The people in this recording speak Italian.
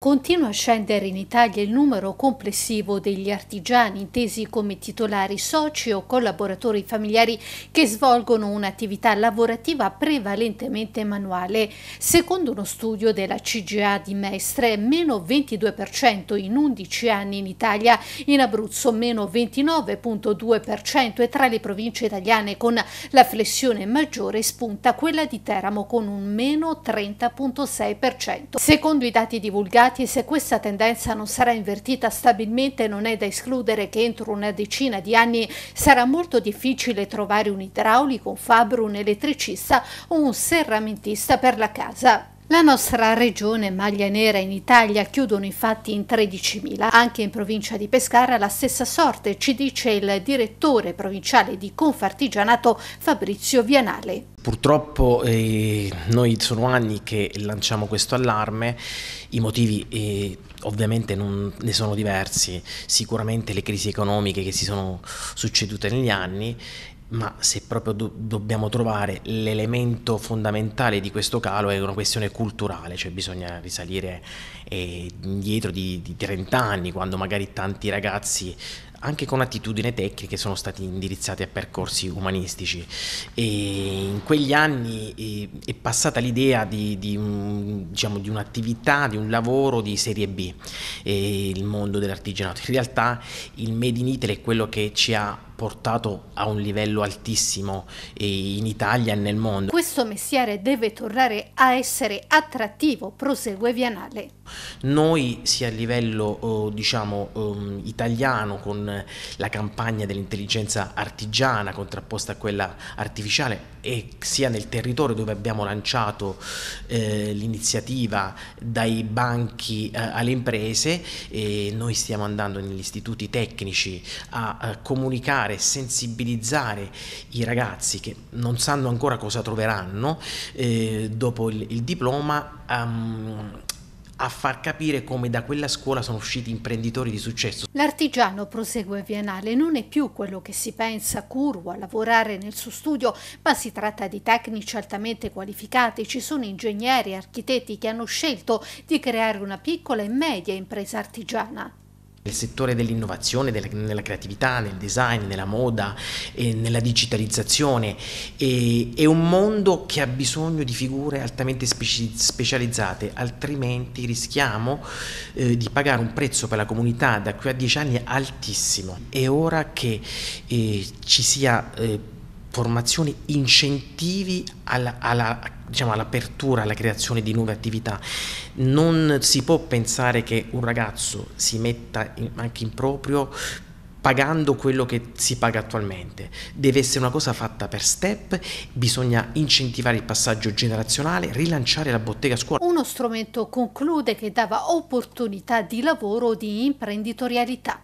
Continua a scendere in Italia il numero complessivo degli artigiani intesi come titolari soci o collaboratori familiari che svolgono un'attività lavorativa prevalentemente manuale. Secondo uno studio della CGA di Mestre, meno 22% in 11 anni in Italia, in Abruzzo meno 29.2% e tra le province italiane con la flessione maggiore spunta quella di Teramo con un meno 30.6%. Secondo i dati divulgati Infatti, se questa tendenza non sarà invertita stabilmente non è da escludere che entro una decina di anni sarà molto difficile trovare un idraulico, un fabbro, un elettricista o un serramentista per la casa. La nostra regione maglia nera in Italia chiudono infatti in 13.000. Anche in provincia di Pescara la stessa sorte, ci dice il direttore provinciale di Confartigianato Fabrizio Vianale. Purtroppo eh, noi sono anni che lanciamo questo allarme, i motivi eh, ovviamente non, ne sono diversi, sicuramente le crisi economiche che si sono succedute negli anni ma se proprio do- dobbiamo trovare l'elemento fondamentale di questo calo è una questione culturale, cioè bisogna risalire eh, indietro di, di 30 anni, quando magari tanti ragazzi anche con attitudine tecniche sono stati indirizzati a percorsi umanistici e in quegli anni è passata l'idea di, di, diciamo, di un'attività, di un lavoro di serie B, il mondo dell'artigianato. In realtà il Made in Italy è quello che ci ha portato a un livello altissimo in Italia e nel mondo. Questo mestiere deve tornare a essere attrattivo, prosegue Vianale. Noi sia a livello eh, diciamo ehm, italiano con la campagna dell'intelligenza artigiana contrapposta a quella artificiale e sia nel territorio dove abbiamo lanciato eh, l'iniziativa dai banchi eh, alle imprese e noi stiamo andando negli istituti tecnici a comunicare educare, sensibilizzare i ragazzi che non sanno ancora cosa troveranno eh, dopo il, il diploma. Um, a far capire come da quella scuola sono usciti imprenditori di successo. L'artigiano, prosegue Vianale, non è più quello che si pensa curvo a lavorare nel suo studio, ma si tratta di tecnici altamente qualificati, ci sono ingegneri e architetti che hanno scelto di creare una piccola e media impresa artigiana nel settore dell'innovazione, della, nella creatività, nel design, nella moda, eh, nella digitalizzazione. E, è un mondo che ha bisogno di figure altamente speci- specializzate, altrimenti rischiamo eh, di pagare un prezzo per la comunità da qui a dieci anni altissimo. È ora che eh, ci sia eh, formazione incentivi alla, alla, diciamo, all'apertura, alla creazione di nuove attività. Non si può pensare che un ragazzo si metta in, anche in proprio pagando quello che si paga attualmente. Deve essere una cosa fatta per step, bisogna incentivare il passaggio generazionale, rilanciare la bottega a scuola. Uno strumento conclude che dava opportunità di lavoro di imprenditorialità.